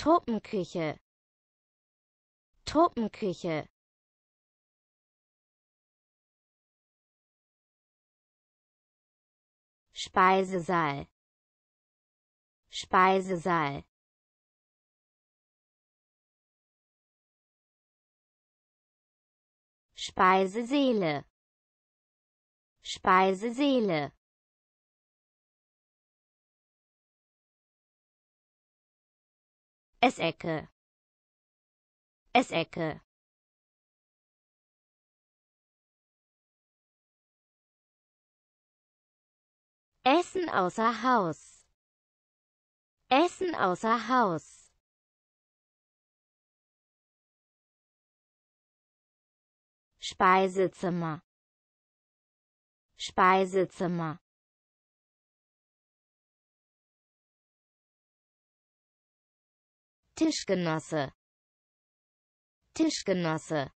Truppenküche Truppenküche Speisesaal Speisesaal Speiseseele Speiseseele Es Essecke Essecke Essen außer Haus Essen außer Haus Speisezimmer Speisezimmer Tischgenosse Tischgenosse